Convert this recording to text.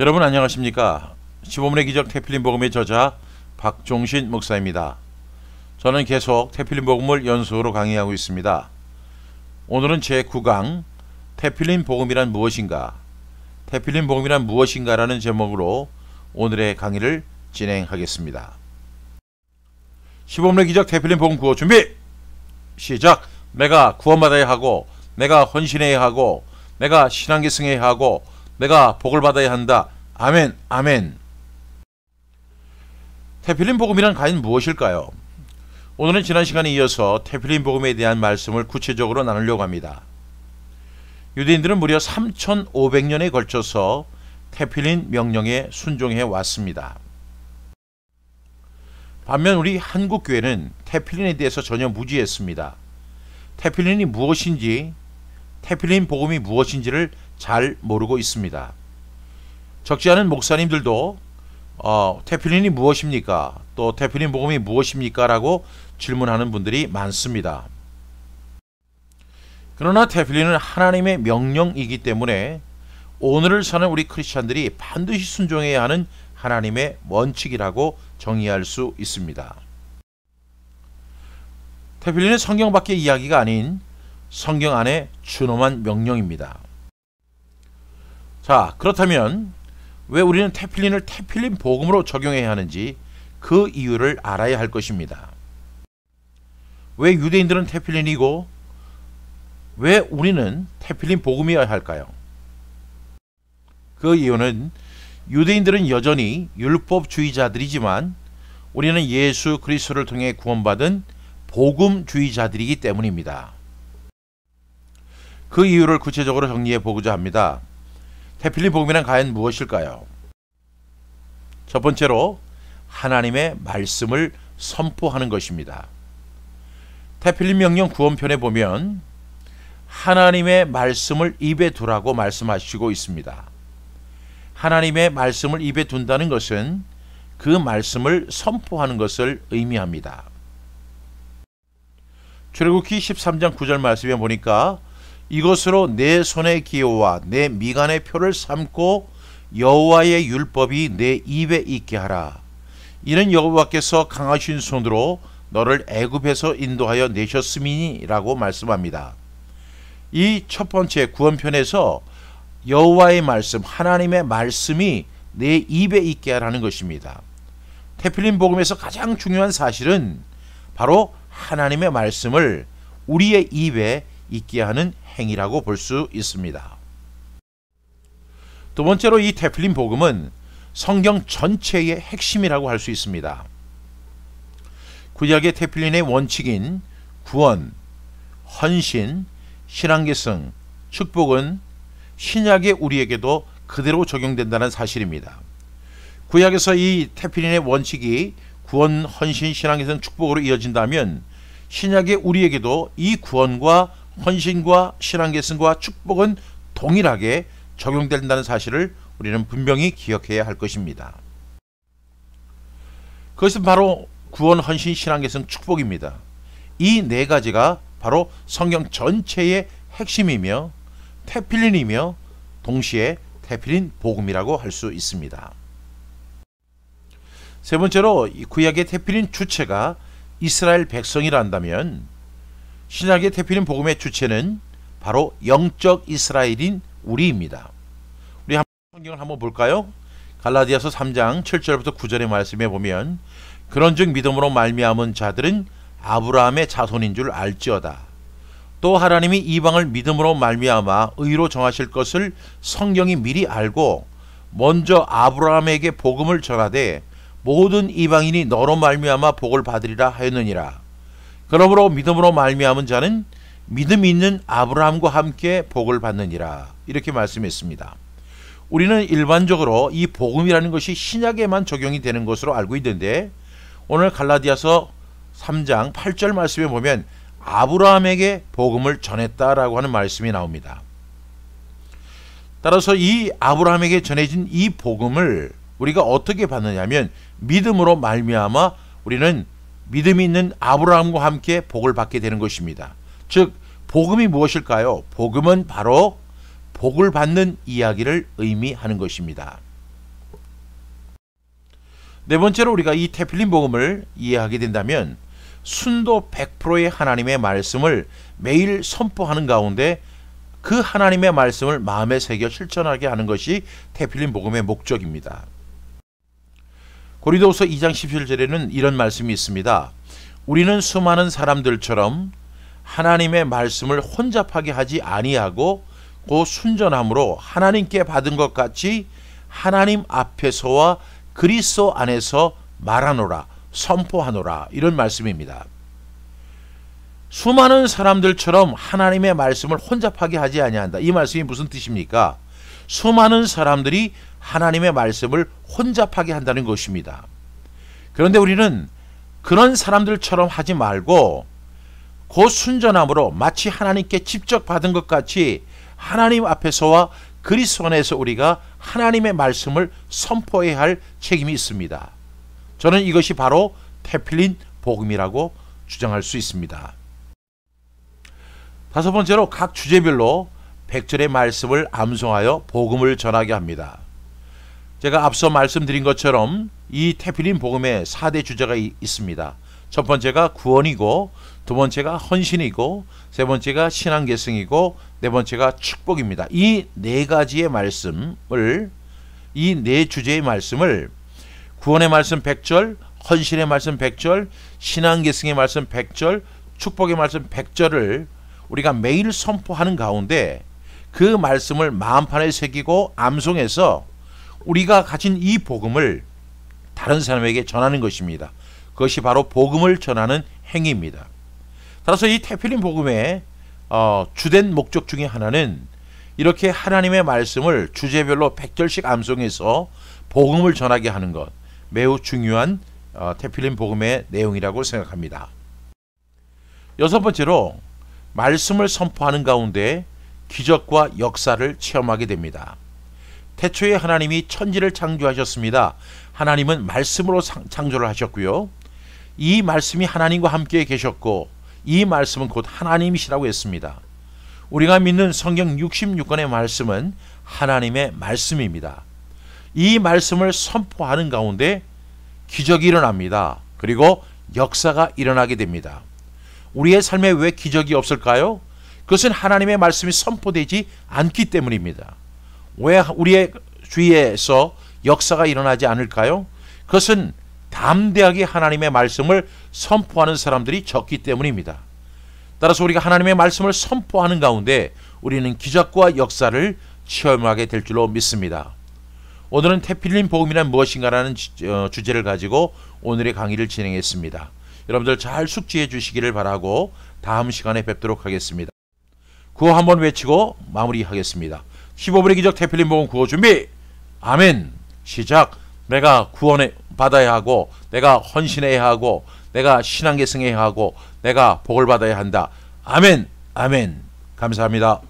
여러분 안녕하십니까? 시보문의 기적 테필린 복음의 저자 박종신 목사입니다. 저는 계속 테필린 복음을 연속으로 강의하고 있습니다. 오늘은 제9강 테필린 복음이란 무엇인가? 테필린 복음이란 무엇인가라는 제목으로 오늘의 강의를 진행하겠습니다. 시보문의 기적 테필린 복음 구호 준비! 시작! 내가 구원받아야 하고 내가 헌신해야 하고 내가 신앙계승해야 하고 내가 복을 받아야 한다. 아멘, 아멘. 테필린 복음이란 과연 무엇일까요? 오늘은 지난 시간에 이어서 테필린 복음에 대한 말씀을 구체적으로 나누려고 합니다. 유대인들은 무려 3,500년에 걸쳐서 테필린 명령에 순종해 왔습니다. 반면 우리 한국 교회는 테필린에 대해서 전혀 무지했습니다. 테필린이 무엇인지, 테필린 복음이 무엇인지를 잘 모르고 있습니다. 적지 않은 목사님들도 어, 테필린이 무엇입니까? 또 테필린 복음이 무엇입니까? 라고 질문하는 분들이 많습니다. 그러나 테필린은 하나님의 명령이기 때문에 오늘을 사는 우리 크리스찬들이 반드시 순종해야 하는 하나님의 원칙이라고 정의할 수 있습니다. 테필린은 성경 밖의 이야기가 아닌 성경 안의 준엄한 명령입니다. 자 그렇다면 왜 우리는 테필린을 테필린 복음으로 적용해야 하는지 그 이유를 알아야 할 것입니다. 왜 유대인들은 테필린이고 왜 우리는 테필린 복음이어야 할까요? 그 이유는 유대인들은 여전히 율법주의자들이지만 우리는 예수 그리스도를 통해 구원받은 복음주의자들이기 때문입니다. 그 이유를 구체적으로 정리해 보고자 합니다. 테필린 복음이란 과연 무엇일까요? 첫 번째로 하나님의 말씀을 선포하는 것입니다. 테필린 명령 구원편에 보면 하나님의 말씀을 입에 두라고 말씀하시고 있습니다. 하나님의 말씀을 입에 둔다는 것은 그 말씀을 선포하는 것을 의미합니다. 출애굽기 13장 9절 말씀에 보니까 이것으로 내 손의 기호와 내 미간의 표를 삼고 여호와의 율법이 내 입에 있게 하라. 이는 여호와께서 강하신 손으로 너를 애굽에서 인도하여 내셨음이니라고 말씀합니다. 이 첫 번째 구원편에서 여호와의 말씀, 하나님의 말씀이 내 입에 있게 하라는 것입니다. 테필린 복음에서 가장 중요한 사실은 바로 하나님의 말씀을 우리의 입에 있게 하는 행위라고 볼 수 있습니다. 두 번째로 이 테플린 복음은 성경 전체의 핵심이라고 할 수 있습니다. 구약의 테플린의 원칙인 구원, 헌신, 신앙계승, 축복은 신약의 우리에게도 그대로 적용된다는 사실입니다. 구약에서 이 테필린의 원칙이 구원, 헌신, 신앙에선 축복으로 이어진다면 신약의 우리에게도 이 구원과 헌신과 신앙계승과 축복은 동일하게 적용된다는 사실을 우리는 분명히 기억해야 할 것입니다. 그것은 바로 구원, 헌신, 신앙계승, 축복입니다. 이 네 가지가 바로 성경 전체의 핵심이며 테필린이며 동시에 테필린 복음이라고 할 수 있습니다. 세 번째로 구약의 테필린 주체가 이스라엘 백성이라 한다면 신약의 대표인 복음의 주체는 바로 영적 이스라엘인 우리입니다. 우리 한번 성경을 한번 볼까요? 갈라디아서 3장 7절부터 9절의 말씀에 보면 그런즉 믿음으로 말미암은 자들은 아브라함의 자손인 줄 알지어다. 또 하나님이 이방을 믿음으로 말미암아 의로 정하실 것을 성경이 미리 알고 먼저 아브라함에게 복음을 전하되 모든 이방인이 너로 말미암아 복을 받으리라 하였느니라. 그러므로 믿음으로 말미암은 자는 믿음 있는 아브라함과 함께 복을 받느니라 이렇게 말씀했습니다. 우리는 일반적으로 이 복음이라는 것이 신약에만 적용이 되는 것으로 알고 있는데 오늘 갈라디아서 3장 8절 말씀에 보면 아브라함에게 복음을 전했다라고 하는 말씀이 나옵니다. 따라서 이 아브라함에게 전해진 이 복음을 우리가 어떻게 받느냐면 믿음으로 말미암아 우리는 믿음이 있는 아브라함과 함께 복을 받게 되는 것입니다. 즉 복음이 무엇일까요? 복음은 바로 복을 받는 이야기를 의미하는 것입니다. 네 번째로 우리가 이 테필린 복음을 이해하게 된다면 순도 100%의 하나님의 말씀을 매일 선포하는 가운데 그 하나님의 말씀을 마음에 새겨 실천하게 하는 것이 테필린 복음의 목적입니다. 고린도서 2장 17절에는 이런 말씀이 있습니다. 우리는 수많은 사람들처럼 하나님의 말씀을 혼잡하게 하지 아니하고 고 순전함으로 하나님께 받은 것 같이 하나님 앞에서와 그리스도 안에서 말하노라 선포하노라 이런 말씀입니다. 수많은 사람들처럼 하나님의 말씀을 혼잡하게 하지 아니한다. 이 말씀이 무슨 뜻입니까? 수많은 사람들이 하나님의 말씀을 혼잡하게 한다는 것입니다. 그런데 우리는 그런 사람들처럼 하지 말고 그 순전함으로 마치 하나님께 직접 받은 것 같이 하나님 앞에서와 그리스도 안에서 우리가 하나님의 말씀을 선포해야 할 책임이 있습니다. 저는 이것이 바로 테필린 복음이라고 주장할 수 있습니다. 다섯 번째로 각 주제별로 백절의 말씀을 암송하여 복음을 전하게 합니다. 제가 앞서 말씀드린 것처럼 이 테필린 복음의 4대 주제가 있습니다. 첫 번째가 구원이고 두 번째가 헌신이고 세 번째가 신앙 계승이고 네 번째가 축복입니다. 이 네 가지의 말씀을 이 네 주제의 말씀을 구원의 말씀 100절, 헌신의 말씀 100절, 신앙 계승의 말씀 100절, 축복의 말씀 100절을 우리가 매일 선포하는 가운데 그 말씀을 마음판에 새기고 암송해서 우리가 가진 이 복음을 다른 사람에게 전하는 것입니다. 그것이 바로 복음을 전하는 행위입니다. 따라서 이 테필린 복음의 어, 주된 목적 중의 하나는 이렇게 하나님의 말씀을 주제별로 100절씩 암송해서 복음을 전하게 하는 것 매우 중요한 어, 테필린 복음의 내용이라고 생각합니다. 여섯 번째로 말씀을 선포하는 가운데 기적과 역사를 체험하게 됩니다. 태초에 하나님이 천지를 창조하셨습니다. 하나님은 말씀으로 창조를 하셨고요. 이 말씀이 하나님과 함께 계셨고 이 말씀은 곧 하나님이시라고 했습니다. 우리가 믿는 성경 66권의 말씀은 하나님의 말씀입니다. 이 말씀을 선포하는 가운데 기적이 일어납니다. 그리고 역사가 일어나게 됩니다. 우리의 삶에 왜 기적이 없을까요? 그것은 하나님의 말씀이 선포되지 않기 때문입니다. 왜 우리의 주위에서 역사가 일어나지 않을까요? 그것은 담대하게 하나님의 말씀을 선포하는 사람들이 적기 때문입니다. 따라서 우리가 하나님의 말씀을 선포하는 가운데 우리는 기적과 역사를 체험하게 될 줄로 믿습니다. 오늘은 테필린 복음이란 무엇인가라는 어, 주제를 가지고 오늘의 강의를 진행했습니다. 여러분들 잘 숙지해 주시기를 바라고 다음 시간에 뵙도록 하겠습니다. 구호 한번 외치고 마무리하겠습니다. 15분의 기적 태필린 복음 구호 준비 아멘 시작 내가 구원을 받아야 하고 내가 헌신해야 하고 내가 신앙 계승해야 하고 내가 복을 받아야 한다 아멘 아멘 감사합니다.